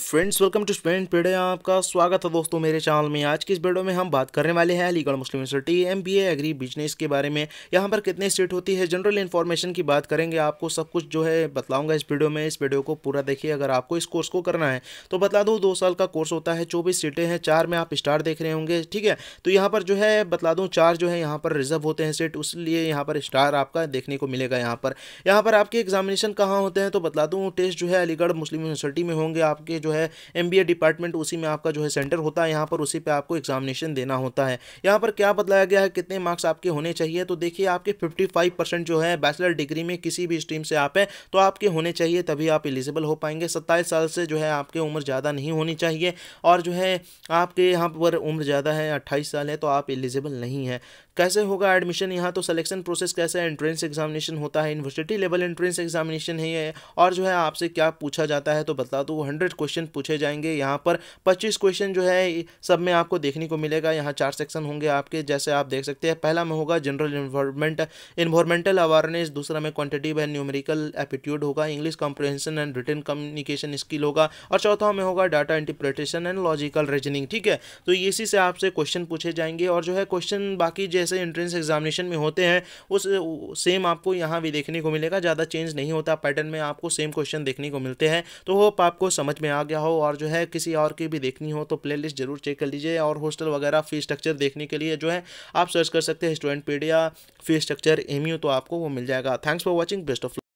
friends welcome to Studentpedia आपका स्वागत है दोस्तों मेरे चैनल में आज की इस वीडियो में हम बात करने वाले हैं Aligarh Muslim University MBA agri business के बारे में यहाँ पर कितने सीट होती है जनरल इन्फॉर्मेशन की बात करेंगे आपको सब कुछ जो है बताऊंगा इस वीडियो में इस वीडियो को पूरा देखिए अगर आपको इस कोर्स को करना है तो बता दूँ दो साल का कोर्स होता है चौबीस सीटें हैं चार में आप स्टार देख रहे होंगे ठीक है तो यहाँ पर जो है बता दूँ चार जो है यहाँ पर रिजर्व होते हैं सीट उस यहाँ पर स्टार आपका देखने को मिलेगा यहाँ पर यहाँ पर आपके एग्जामिनेशन कहाँ होते हैं तो बता दूँ टेस्ट जो है अलीगढ़ मुस्लिम यूनिवर्सिटी में होंगे आपके जो है एम डिपार्टमेंट उसी में आपका जो है सेंटर होता है यहाँ पर उसी पर आपको एग्जामिनेशन देना होता है यहाँ पर क्या बताया गया है कितने मार्क्स आपके होने चाहिए तो देखिए आपके फिफ्टी जो है बैचलर डिग्री में किसी भी स्ट्रीम से आप हैं तो आपके होने चाहिए तभी आप एलिजिबल हो पाएंगे सत्ताईस साल से जो है आपके उम्र ज़्यादा नहीं होनी चाहिए और जो है आपके यहाँ पर उम्र ज़्यादा है अट्ठाईस साल है तो आप एलिजिबल नहीं है कैसे होगा एडमिशन यहाँ तो सिलेक्शन प्रोसेस कैसा है एंट्रेंस एग्जामिनेशन होता है यूनिवर्सिटी लेवल एंट्रेंस एग्जामिनेशन है और जो है आपसे क्या पूछा जाता है तो बता दो हंड्रेड क्वेश्चन क्वेश्चन पूछे जाएंगे यहाँ पर पच्चीस क्वेश्चन जो है सब में आपको देखने को मिलेगा यहाँ चार सेक्शन होंगे आपके जैसे आप देख सकते हैं पहला में होगा जनरल इन्वॉर्मेंट इन्वॉर्मेंटल अवेयरनेस दूसरा में क्वान्टिटिव एंड न्यूमेरिकल एप्टीट्यूड होगा English comprehension and written communication skill होगा और चौथा में होगा data interpretation and logical reasoning ठीक है तो इसी से आपसे क्वेश्चन पूछे जाएंगे और जो है क्वेश्चन बाकी जैसे एंट्रेंस एग्जामिनेशन में होते हैं उस सेम आपको यहाँ भी देखने को मिलेगा ज़्यादा चेंज नहीं होता पैटर्न में आपको सेम क्वेश्चन देखने को मिलते हैं तो होप आपको समझ में आ गया हो और जो है किसी और की भी देखनी हो तो प्लेलिस्ट जरूर चेक कर लीजिए और हॉस्टल वगैरह फ़ी स्ट्रक्चर देखने के लिए जो है आप सर्च कर सकते हैं Studentpedia fee structure um तो आपको वो मिल जाएगा thanks for watching best of